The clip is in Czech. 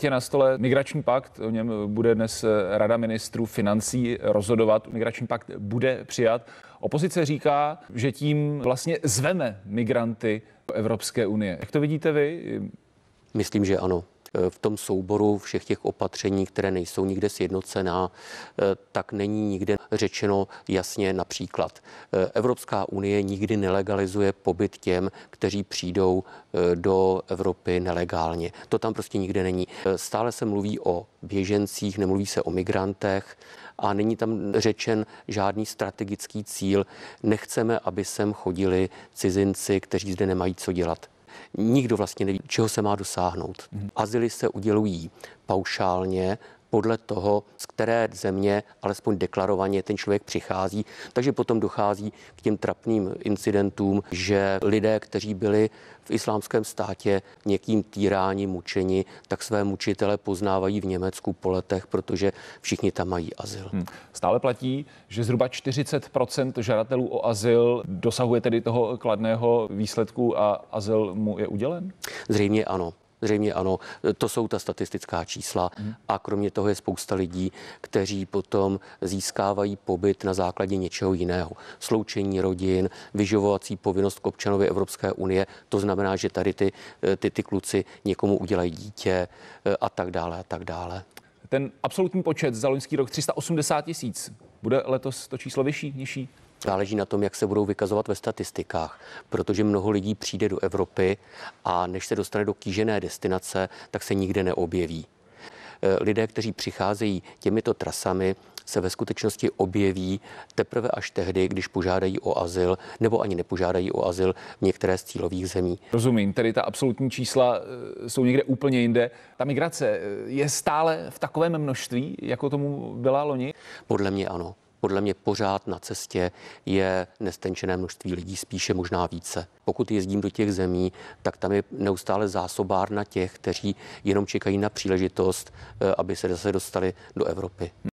Teď je na stole migrační pakt, o něm bude dnes Rada ministrů financí rozhodovat. Migrační pakt bude přijat. Opozice říká, že tím vlastně zveme migranty Evropské unie. Jak to vidíte vy? Myslím, že ano. Eh, v tom souboru všech těch opatření, které nejsou nikde sjednocená, eh, tak není nikde řečeno jasně například. Eh, Evropská unie nikdy nelegalizuje pobyt těm, kteří přijdou do Evropy nelegálně. To tam prostě nikde není. Stále se mluví o běžencích, nemluví se o migrantech a není tam řečen žádný strategický cíl. Nechceme, aby sem chodili cizinci, kteří zde nemají co dělat. Nikdo vlastně neví, čeho se má dosáhnout. Mhm. Azyly se udělují paušálně podle toho, z které země alespoň deklarovaně ten člověk přichází. Takže potom dochází k těm trapným incidentům, že lidé, kteří byli v islámském státě někým týráni, mučeni, tak své mučitele poznávají v Německu po letech, protože všichni tam mají azyl. Hmm. Stále platí, že zhruba 40 žadatelů o azyl dosahuje tedy toho kladného výsledku a azyl mu je udělen? Zřejmě ano. Zřejmě ano, to jsou ta statistická čísla mhm. a kromě toho je spousta lidí, kteří potom získávají pobyt na základě něčeho jiného. Sloučení rodin, vyživovací povinnost k občanovi Evropské unie, to znamená, že tady ty, ty, ty kluci někomu udělají dítě eh, a tak dále a tak dále. Ten absolutní počet za loňský rok 380 tisíc. Bude letos to číslo vyšší, nižší? Záleží na tom, jak se budou vykazovat ve statistikách, protože mnoho lidí přijde do Evropy a než se dostane do kýžené destinace, tak se nikde neobjeví. Eh, lidé, kteří přicházejí těmito trasami, se ve skutečnosti objeví teprve až tehdy, když požádají o azyl nebo ani nepožádají o azyl v některé z cílových zemí. Rozumím, tedy ta absolutní čísla eh, jsou někde úplně jinde. Ta migrace eh, je stále v takovém množství, jako tomu byla loni? Podle mě ano podle mě pořád na cestě je nestenčené množství lidí, spíše možná více. Pokud jezdím do těch zemí, tak tam je neustále zásobárna těch, kteří jenom čekají na příležitost, eh, aby se zase dostali do Evropy.